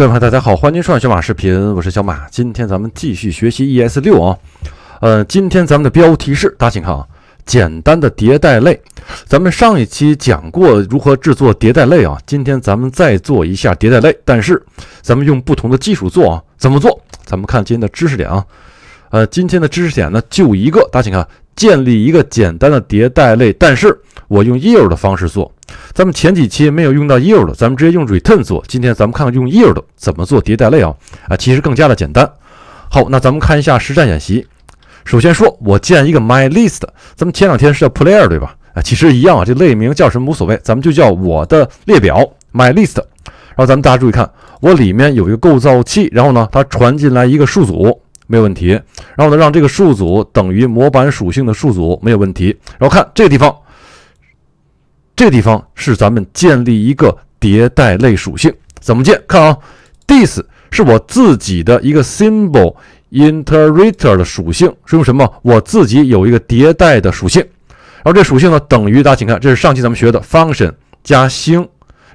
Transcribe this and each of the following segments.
各位朋友，大家好，欢迎收看小马视频，我是小马。今天咱们继续学习 ES 六啊，呃，今天咱们的标题是，大家请看啊，简单的迭代类。咱们上一期讲过如何制作迭代类啊，今天咱们再做一下迭代类，但是咱们用不同的技术做啊。怎么做？咱们看今天的知识点啊，呃，今天的知识点呢就一个，大家请看，建立一个简单的迭代类，但是我用 ES 的方式做。咱们前几期没有用到 yield，咱们直接用 return 做。今天咱们看看用 yield 怎么做迭代类啊？啊，其实更加的简单。好，那咱们看一下实战演习。首先说，我建一个 my list。咱们前两天是叫 player 对吧？啊，其实一样啊，这类名叫什么无所谓，咱们就叫我的列表 my list。然后咱们大家注意看，我里面有一个构造器，然后呢，它传进来一个数组，没有问题。然后呢，让这个数组等于模板属性的数组，没有问题。然后看这个地方。这地方是咱们建立一个迭代类属性，怎么建？看啊，this 是我自己的一个 symbol iterator 的属性，是用什么？我自己有一个迭代的属性，然后这属性呢等于大家请看，这是上期咱们学的 function 加星，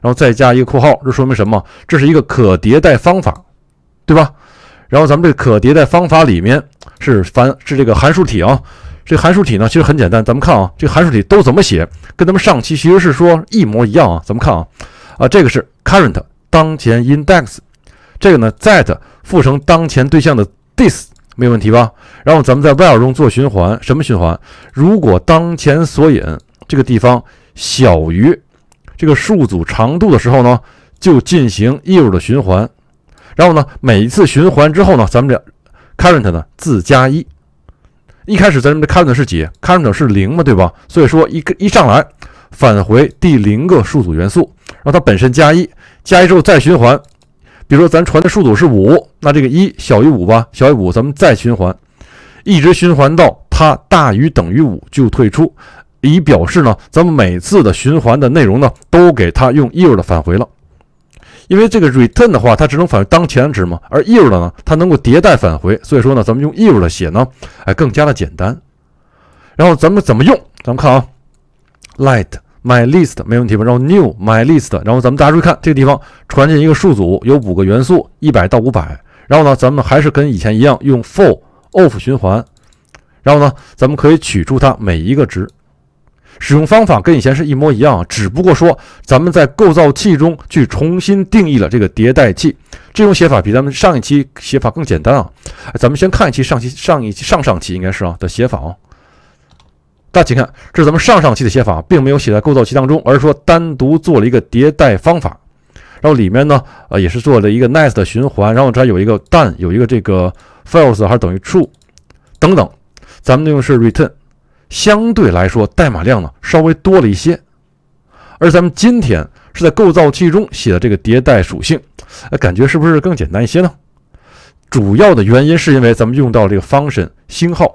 然后再加一个括号，这说明什么？这是一个可迭代方法，对吧？然后咱们这个可迭代方法里面是凡是这个函数体啊。这函数体呢，其实很简单。咱们看啊，这函数体都怎么写，跟咱们上期其实是说一模一样啊。咱们看啊，啊，这个是 current 当前 index，这个呢 that 复成当前对象的 this 没有问题吧？然后咱们在 while 中做循环，什么循环？如果当前索引这个地方小于这个数组长度的时候呢，就进行 if 的循环。然后呢，每一次循环之后呢，咱们这 current 呢自加一。一开始咱们的 count 是几？count 是零嘛，对吧？所以说一个一上来返回第零个数组元素，然后它本身加一，加一之后再循环。比如说咱传的数组是五，那这个一小于五吧，小于五，咱们再循环，一直循环到它大于等于五就退出，以表示呢咱们每次的循环的内容呢都给它用 yield 返回了。因为这个 return 的话，它只能返回当前值嘛，而 yield 的呢，它能够迭代返回，所以说呢，咱们用 yield 写呢，哎，更加的简单。然后咱们怎么用？咱们看啊，let my list 没问题吧？然后 new my list，然后咱们大家注意看这个地方，传进一个数组，有五个元素，一百到五百。然后呢，咱们还是跟以前一样用 for of 循环，然后呢，咱们可以取出它每一个值。使用方法跟以前是一模一样，只不过说咱们在构造器中去重新定义了这个迭代器。这种写法比咱们上一期写法更简单啊。咱们先看一期，上期、上一期、上上期应该是啊的写法。大家请看，这是咱们上上期的写法，并没有写在构造器当中，而是说单独做了一个迭代方法。然后里面呢，呃，也是做了一个 nest 循环。然后这儿有一个 done，有一个这个 false 还是等于 true 等等，咱们用的是 return。相对来说，代码量呢稍微多了一些，而咱们今天是在构造器中写的这个迭代属性，哎，感觉是不是更简单一些呢？主要的原因是因为咱们用到这个 function 星号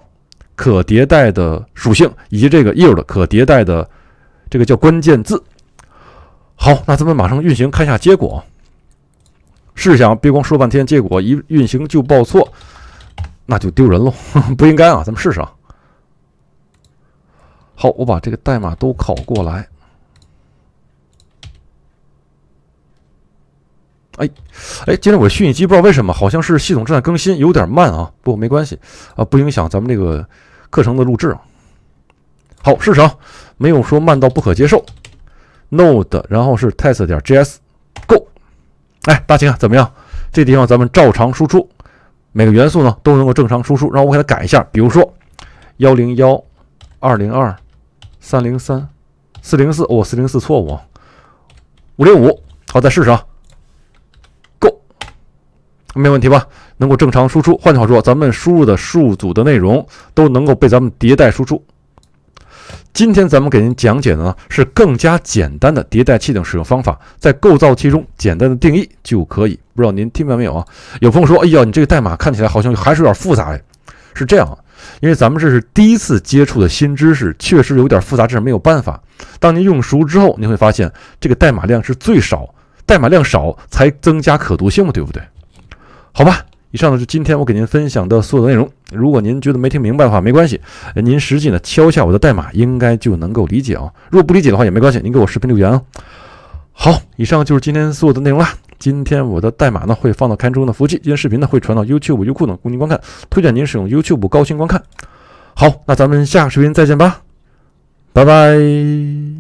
可迭代的属性，以及这个 yield 可迭代的这个叫关键字。好，那咱们马上运行，看一下结果。试想，别光说半天，结果一运行就报错，那就丢人了，不应该啊！咱们试试啊。好，我把这个代码都拷过来。哎，哎，今天我虚拟机不知道为什么，好像是系统正在更新，有点慢啊。不，过没关系啊，不影响咱们这个课程的录制。好，试成，没有说慢到不可接受。node，然后是 test 点 js go。哎，大秦啊，怎么样？这地方咱们照常输出，每个元素呢都能够正常输出。然后我给它改一下，比如说幺零幺二零二。三零三，四零四哦，四零四错误，五零五，好，再试试啊，Go，没问题吧？能够正常输出。换句话说，咱们输入的数组的内容都能够被咱们迭代输出。今天咱们给您讲解的呢，是更加简单的迭代器的使用方法，在构造器中简单的定义就可以。不知道您听明白没有啊？有朋友说，哎呀，你这个代码看起来好像还是有点复杂呀。是这样。啊，因为咱们这是第一次接触的新知识，确实有点复杂，这是没有办法。当您用熟之后，您会发现这个代码量是最少，代码量少才增加可读性嘛，对不对？好吧，以上呢是今天我给您分享的所有内容。如果您觉得没听明白的话，没关系，您实际呢敲一下我的代码，应该就能够理解啊。如果不理解的话也没关系，您给我视频留言啊。好，以上就是今天所有的内容了。今天我的代码呢会放到看中的服务器，今天视频呢会传到 YouTube、优酷等供您观看，推荐您使用 YouTube 高清观看。好，那咱们下个视频再见吧，拜拜。